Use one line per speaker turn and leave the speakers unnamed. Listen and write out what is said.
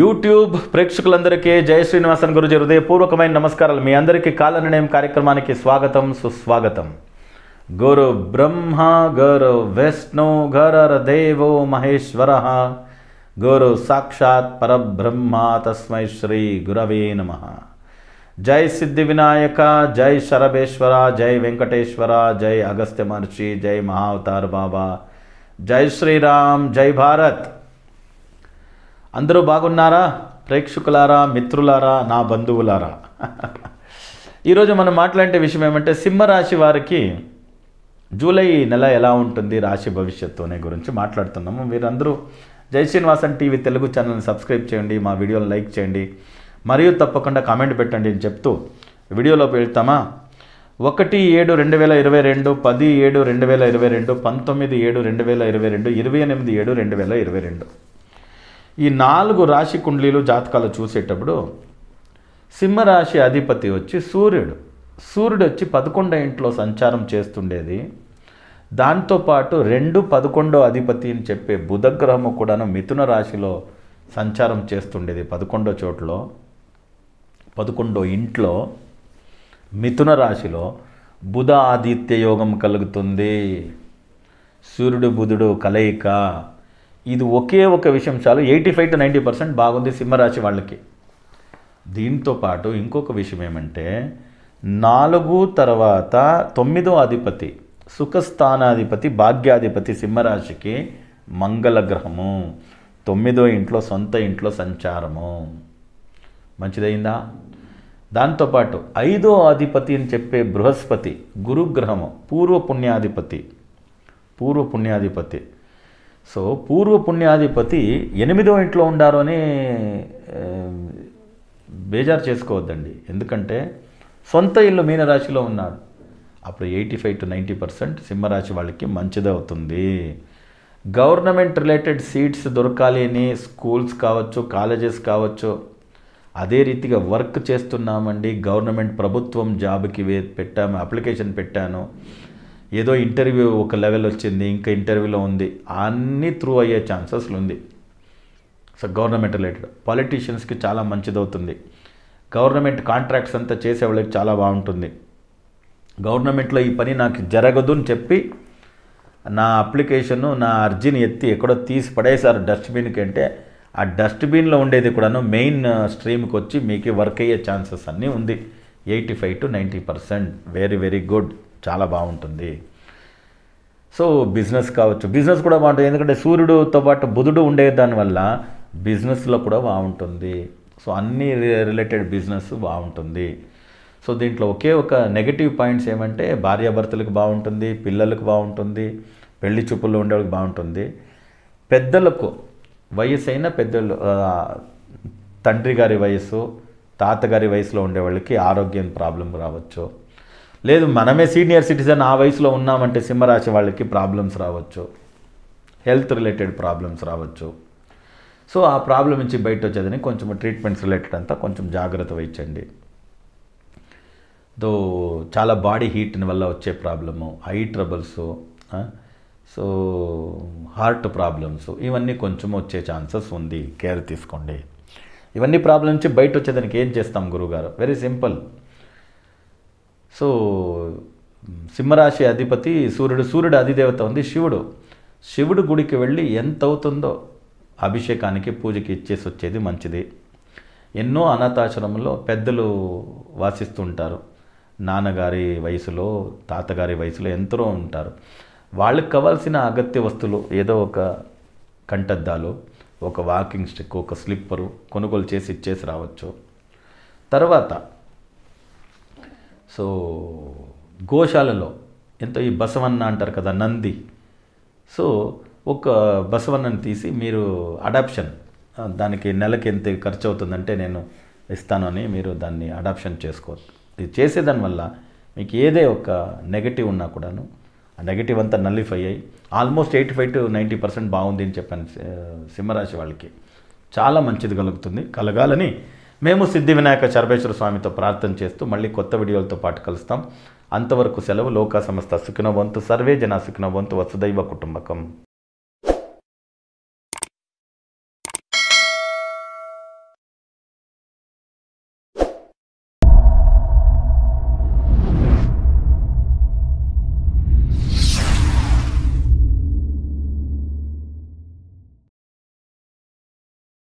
YouTube ప్రేక్షకులందరికీ జయ శ్రీనివాసన్ గురుజీ హృదయపూర్వకమైన నమస్కారాలు మీ అందరికీ కాల నిర్ణయం కార్యక్రమానికి స్వాగతం సుస్వాగతం గురు బ్రహ్మ గురు విష్ణు గరర్ దేవో మహేశ్వర గురు సాక్షాత్ పరబ్రహ్మ తస్మై శ్రీ గురవే నమ జై సిద్ధి వినాయక జై శరభేశ్వర జై వెంకటేశ్వర జై అగస్త్య మహర్షి జై మహావతార్ బాబా జై శ్రీరామ్ జై భారత్ అందరూ బాగున్నారా ప్రేక్షకులారా మిత్రులారా నా బంధువులారా ఈరోజు మనం మాట్లాడే విషయం ఏమంటే సింహరాశి వారికి జూలై నెల ఎలా ఉంటుంది రాశి భవిష్యత్తు అనే గురించి మాట్లాడుతున్నాము మీరందరూ జై శ్రీనివాసన్ టీవీ తెలుగు ఛానల్ని సబ్స్క్రైబ్ చేయండి మా వీడియోని లైక్ చేయండి మరియు తప్పకుండా కామెంట్ పెట్టండి అని చెప్తూ వీడియోలోకి వెళ్తామా ఒకటి ఏడు రెండు వేల ఇరవై రెండు పది ఏడు రెండు వేల ఇరవై రెండు పంతొమ్మిది ఏడు రెండు వేల ఇరవై రెండు ఇరవై ఎనిమిది ఏడు రెండు వేల ఇరవై రెండు ఈ నాలుగు రాశి కుండలీలు జాతకాలు చూసేటప్పుడు సింహరాశి అధిపతి వచ్చి సూర్యుడు సూర్యుడు వచ్చి పదకొండో ఇంట్లో సంచారం చేస్తుండేది దాంతోపాటు రెండు పదకొండో అధిపతి అని చెప్పే బుధగ్రహము కూడాను మిథున రాశిలో సంచారం చేస్తుండేది పదకొండో చోట్లో పదకొండో ఇంట్లో మిథున రాశిలో బుధ ఆదిత్య యోగం కలుగుతుంది సూర్యుడు బుధుడు కలయిక ఇది ఒకే ఒక విషయం చాలు eighty five to ninety percent బాగుంది సింహరాశి వాళ్ళకి దీంతో పాటు ఇంకొక విషయం ఏమంటే నాలుగు తర్వాత తొమ్మిదో అధిపతి సుఖస్థానాధిపతి భాగ్యాధిపతి సింహరాశికి మంగళ గ్రహము తొమ్మిదో ఇంట్లో సొంత ఇంట్లో సంచారము మంచిదైందా దాంతోపాటు ఐదో అధిపతి అని చెప్పే బృహస్పతి గురుగ్రహము పూర్వపుణ్యాధిపతి పూర్వపుణ్యాధిపతి సో పూర్వ పుణ్యాధిపతి ఎనిమిదో ఇంట్లో ఉండారు అని బేజారు చేసుకోవద్దండి ఎందుకంటే సొంత ఇల్లు మీనరాశిలో ఉన్నాడు అప్పుడు eighty five to ninety percent సింహరాశి వాళ్ళకి అవుతుంది గవర్నమెంట్ రిలేటెడ్ సీట్స్ దొరకాలి అని స్కూల్స్ కావచ్చు కాలేజెస్ కావచ్చు అదే రీతిగా వర్క్ చేస్తున్నామండి గవర్నమెంట్ ప్రభుత్వం జాబ్కి పెట్టాము అప్లికేషన్ పెట్టాను ఏదో ఇంటర్వ్యూ ఒక లెవెల్ వచ్చింది ఇంకా ఇంటర్వ్యూలో ఉంది అన్నీ త్రూ అయ్యే ఛాన్సెస్లు ఉంది సో గవర్నమెంట్ రిలేటెడ్ పాలిటీషియన్స్కి చాలా మంచిదవుతుంది గవర్నమెంట్ కాంట్రాక్ట్స్ అంతా చేసే వాళ్ళకి చాలా బాగుంటుంది గవర్నమెంట్లో ఈ పని నాకు జరగదు అని చెప్పి నా అప్లికేషను నా అర్జీని ఎత్తి ఎక్కడో తీసి పడేశారు డస్ట్బిన్కి అంటే ఆ డస్ట్బిన్లో ఉండేది కూడాను మెయిన్ స్ట్రీమ్కి వచ్చి మీకు వర్క్ అయ్యే ఛాన్సెస్ అన్నీ ఉంది eighty five to ninety percent very very good చాలా బాగుంటుంది సో బిజినెస్ కావచ్చు బిజినెస్ కూడా బాగుంటుంది ఎందుకంటే సూర్యుడుతో పాటు బుధుడు ఉండే దానివల్ల బిజినెస్లో కూడా బాగుంటుంది సో అన్ని రిలేటెడ్ బిజినెస్ బాగుంటుంది సో దీంట్లో ఒకే ఒక నెగిటివ్ పాయింట్స్ ఏమంటే భార్యాభర్తలకు బాగుంటుంది పిల్లలకు బాగుంటుంది పెళ్లి చూపుల్లో ఉండేవాళ్ళకి బాగుంటుంది పెద్దలకు వయసు అయిన పెద్దలు తండ్రి గారి వయసు తాతగారి వయసులో ఉండేవాళ్ళకి ఆరోగ్యం ప్రాబ్లం రావచ్చు లేదు మనమే సీనియర్ సిటిజన్ ఆ వయసులో ఉన్నామంటే సింహరాశి వాళ్ళకి ప్రాబ్లమ్స్ రావచ్చు హెల్త్ రిలేటెడ్ ప్రాబ్లమ్స్ రావచ్చు సో ఆ ప్రాబ్లం నుంచి బయట వచ్చేదని కొంచెం ట్రీట్మెంట్స్ రిలేటెడ్ అంతా కొంచెం జాగ్రత్త వహించండి దో చాలా బాడీ హీట్ వల్ల వచ్చే problem eye troubles so heart problems ఇవన్నీ కొంచెం వచ్చే ఛాన్సెస్ ఉంది కేర్ తీసుకోండి ఇవన్నీ ప్రాబ్లమ్ నుంచి బయట వచ్చేదానికి ఏం చేస్తాం గురుగారు వెరీ సింపుల్ సో సింహరాశి అధిపతి సూర్యుడు సూర్యుడు అధిదేవత ఉంది శివుడు శివుడు గుడికి వెళ్ళి ఎంత అవుతుందో అభిషేకానికి పూజకి ఇచ్చేసి వచ్చేది మంచిది ఎన్నో అనాథాశ్రమంలో పెద్దలు వాసిస్తుంటారు నాన్నగారి వయసులో తాతగారి వయసులో ఎంతో ఉంటారు వాళ్ళకి కావాల్సిన అగత్య వస్తువులు ఏదో ఒక కంటద్దాలు ఒక వాకింగ్ స్టిక్ ఒక స్లిప్పరు కొనుగోలు చేసి ఇచ్చేసి రావచ్చు తర్వాత సో గోశాలలో ఎంతో ఈ బసవన్న అంటారు కదా నంది సో ఒక బసవన్నను తీసి మీరు అడాప్షన్ దానికి నెలకి ఎంత ఖర్చు అవుతుందంటే నేను ఇస్తానని మీరు దాన్ని అడాప్షన్ చేసుకోవచ్చు ఇది చేసేదానివల్ల మీకు ఏదే ఒక నెగటివ్ ఉన్నా కూడాను ఆ నెగిటివ్ అంతా నల్లిఫై అయ్యి almost eighty five to ninety percent బాగుంది అని చెప్పాను సింహరాశి వాళ్ళకి చాలా మంచిది కలుగుతుంది కలగాలని మేము సిద్ధి వినాయక చర్వేశ్వర స్వామితో ప్రార్థన చేస్తూ మళ్ళీ కొత్త వీడియోలతో పాటు కలుస్తాం అంతవరకు సెలవు లోకా సంస్థ సుఖినవంతు సర్వే జన సుఖినవంతు వసుదైవ కుటుంబకం